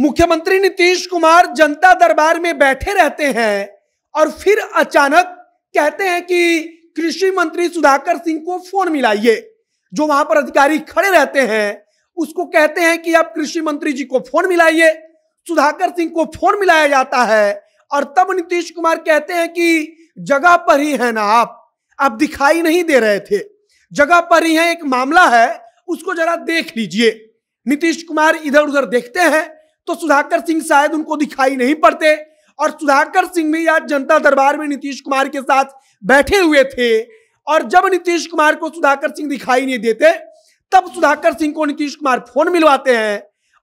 मुख्यमंत्री नीतीश कुमार जनता दरबार में बैठे रहते हैं और फिर अचानक कहते हैं कि कृषि मंत्री सुधाकर सिंह को फोन मिलाइए जो वहां पर अधिकारी खड़े रहते हैं उसको कहते हैं कि आप कृषि मंत्री जी को फोन मिलाइए सुधाकर सिंह को फोन मिलाया जाता है और तब नीतीश कुमार कहते हैं कि जगह पर ही है ना आप आप दिखाई नहीं दे रहे थे जगह पर ही है एक मामला है उसको जरा देख लीजिए नीतीश कुमार इधर उधर देखते हैं तो सुधाकर सिंह शायद उनको दिखाई नहीं पड़ते और सुधाकर सिंह भी आज जनता दरबार में नीतीश कुमार के साथ बैठे हुए थे और जब नीतीश कुमार को सुधाकर सिंह दिखाई नहीं देते तब सुधाकर सिंह को नीतीश कुमार फोन मिलवाते हैं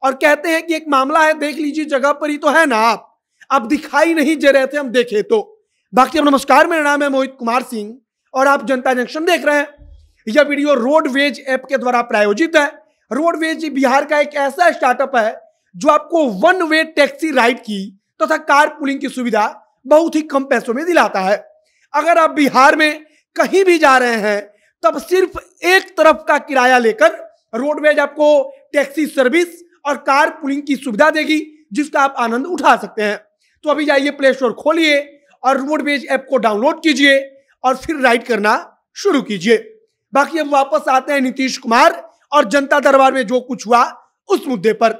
और कहते हैं कि एक मामला है देख लीजिए जगह पर ही तो है ना आप अब दिखाई नहीं दे रहे थे हम देखे तो बाकी अब नमस्कार मेरा नाम है मोहित कुमार सिंह और आप जनता जंक्शन देख रहे हैं यह वीडियो रोडवेज ऐप के द्वारा प्रायोजित है रोडवेज बिहार का एक ऐसा स्टार्टअप है जो आपको वन वे टैक्सी राइड की तथा तो कार पुलिंग की सुविधा बहुत ही कम पैसों में दिलाता है अगर आप बिहार में कहीं भी जा रहे हैं तब सिर्फ एक तरफ का किराया लेकर रोडवेज आपको टैक्सी सर्विस और कार पुलिंग की सुविधा देगी जिसका आप आनंद उठा सकते हैं तो अभी जाइए प्ले स्टोर खोलिए और रोडवेज ऐप को डाउनलोड कीजिए और फिर राइड करना शुरू कीजिए बाकी हम वापस आते हैं नीतीश कुमार और जनता दरबार में जो कुछ हुआ उस मुद्दे पर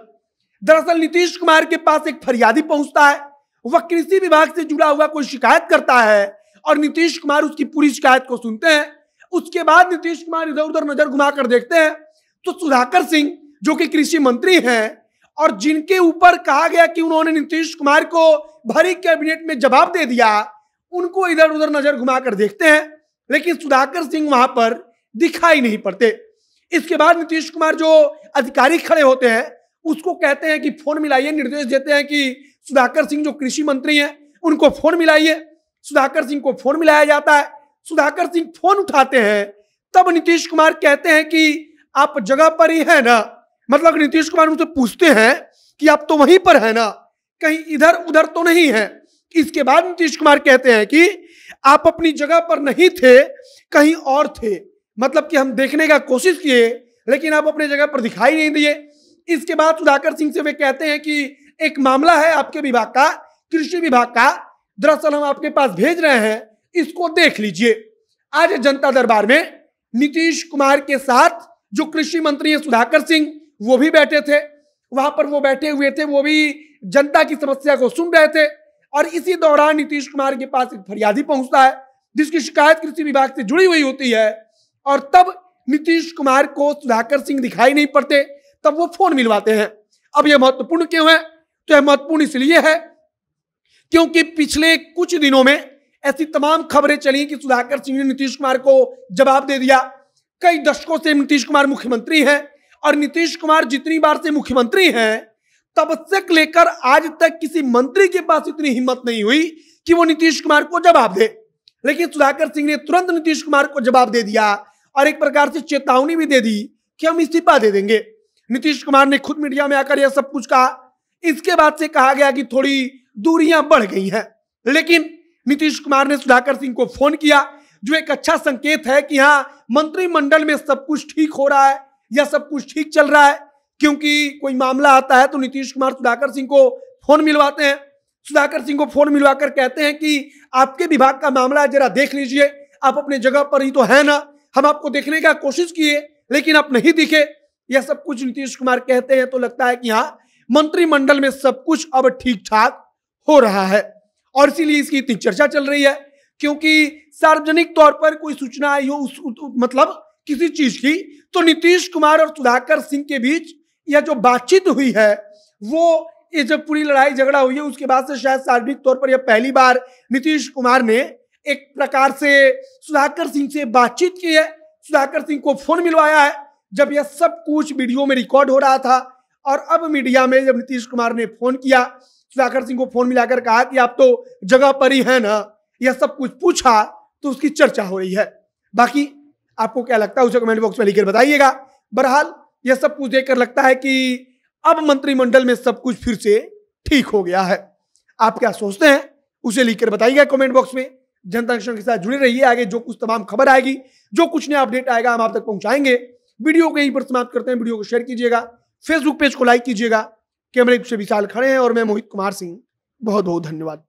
दरअसल नीतीश कुमार के पास एक फरियादी पहुंचता है वह कृषि विभाग से जुड़ा हुआ कोई शिकायत करता है और नीतीश कुमार उसकी पूरी शिकायत को सुनते हैं उसके बाद नीतीश कुमार इधर उधर नजर घुमाकर देखते हैं तो सुधाकर सिंह जो कि कृषि मंत्री हैं और जिनके ऊपर कहा गया कि उन्होंने नीतीश कुमार को भरी कैबिनेट में जवाब दे दिया उनको इधर उधर नजर घुमाकर देखते हैं लेकिन सुधाकर सिंह वहां पर दिखाई नहीं पड़ते इसके बाद नीतीश कुमार जो अधिकारी खड़े होते हैं उसको कहते हैं कि फोन मिलाइए निर्देश देते हैं कि सुधाकर सिंह जो कृषि मंत्री हैं उनको फोन मिलाइए सुधाकर सिंह को फोन मिलाया जाता है सुधाकर सिंह फोन उठाते हैं तब नीतीश कुमार कहते हैं कि आप जगह पर ही है ना मतलब नीतीश कुमार उनसे पूछते हैं कि आप तो वहीं पर है ना कहीं इधर उधर तो नहीं है इसके बाद नीतीश कुमार कहते हैं कि आप अपनी जगह पर नहीं थे कहीं और थे मतलब कि हम देखने का कोशिश किए लेकिन आप अपने जगह पर दिखाई नहीं दिए इसके बाद सुधाकर सिंह से वे कहते हैं कि एक मामला है आपके विभाग का कृषि विभाग का दरअसल हम आपके पास भेज रहे हैं इसको देख लीजिए आज जनता दरबार में नीतीश कुमार के साथ जो कृषि मंत्री हैं सुधाकर सिंह वो भी बैठे थे वहां पर वो बैठे हुए थे वो भी जनता की समस्या को सुन रहे थे और इसी दौरान नीतीश कुमार के पास एक फरियादी पहुंचता है जिसकी शिकायत कृषि विभाग से जुड़ी हुई होती है और तब नीतीश कुमार को सुधाकर सिंह दिखाई नहीं पड़ते तब वो फोन मिलवाते हैं अब यह महत्वपूर्ण क्यों है तो यह महत्वपूर्ण इसलिए है क्योंकि पिछले कुछ दिनों में ऐसी तमाम खबरें चली कि सुधाकर सिंह ने नीतीश कुमार को जवाब दे दिया कई दशकों से नीतीश कुमार मुख्यमंत्री हैं और नीतीश कुमार जितनी बार से मुख्यमंत्री हैं तब से लेकर आज तक किसी मंत्री के पास इतनी हिम्मत नहीं हुई कि वो नीतीश कुमार को जवाब दे लेकिन सुधाकर सिंह ने तुरंत नीतीश कुमार को जवाब दे दिया और एक प्रकार से चेतावनी भी दे दी कि हम इस्तीफा दे देंगे नीतीश कुमार ने खुद मीडिया में आकर यह सब कुछ कहा इसके बाद से कहा गया कि थोड़ी दूरियां बढ़ गई हैं लेकिन नीतीश कुमार ने सुधाकर सिंह को फोन किया जो एक अच्छा संकेत है कि हाँ मंत्रिमंडल में सब कुछ ठीक हो रहा है या सब कुछ ठीक चल रहा है क्योंकि कोई मामला आता है तो नीतीश कुमार सुधाकर सिंह को फोन मिलवाते हैं सुधाकर सिंह को फोन मिलवाकर कहते हैं कि आपके विभाग का मामला जरा देख लीजिए आप अपने जगह पर ही तो है ना हम आपको देखने का कोशिश किए लेकिन आप नहीं दिखे यह सब कुछ नीतीश कुमार कहते हैं तो लगता है कि हाँ मंत्रिमंडल में सब कुछ अब ठीक ठाक हो रहा है और इसीलिए इसकी इतनी चर्चा चल रही है क्योंकि सार्वजनिक तौर पर कोई सूचना आई हो उस, उस मतलब किसी चीज की तो नीतीश कुमार और सुधाकर सिंह के बीच यह जो बातचीत हुई है वो ये जब पूरी लड़ाई झगड़ा हुई है उसके बाद से शायद सार्वजनिक तौर पर यह पहली बार नीतीश कुमार ने एक प्रकार से सुधाकर सिंह से बातचीत की है सुधाकर सिंह को फोन मिलवाया है जब यह सब कुछ वीडियो में रिकॉर्ड हो रहा था और अब मीडिया में जब नीतीश कुमार ने फोन किया सुधाकर सिंह को फोन मिलाकर कहा कि आप तो जगह पर ही है ना यह सब कुछ पूछा तो उसकी चर्चा हो रही है बाकी आपको क्या लगता है उसे कमेंट बॉक्स में लिखकर बताइएगा बहरहाल यह सब कुछ देखकर लगता है कि अब मंत्रिमंडल में सब कुछ फिर से ठीक हो गया है आप क्या सोचते हैं उसे लिखकर बताइएगा कमेंट बॉक्स में जनता के साथ जुड़े रहिए आगे जो कुछ तमाम खबर आएगी जो कुछ नया अपडेट आएगा हम आप तक पहुंचाएंगे वीडियो को यहीं पर समाप्त करते हैं वीडियो को शेयर कीजिएगा फेसबुक पेज को लाइक कीजिएगा कैमरे से विशाल खड़े हैं और मैं मोहित कुमार सिंह बहुत बहुत धन्यवाद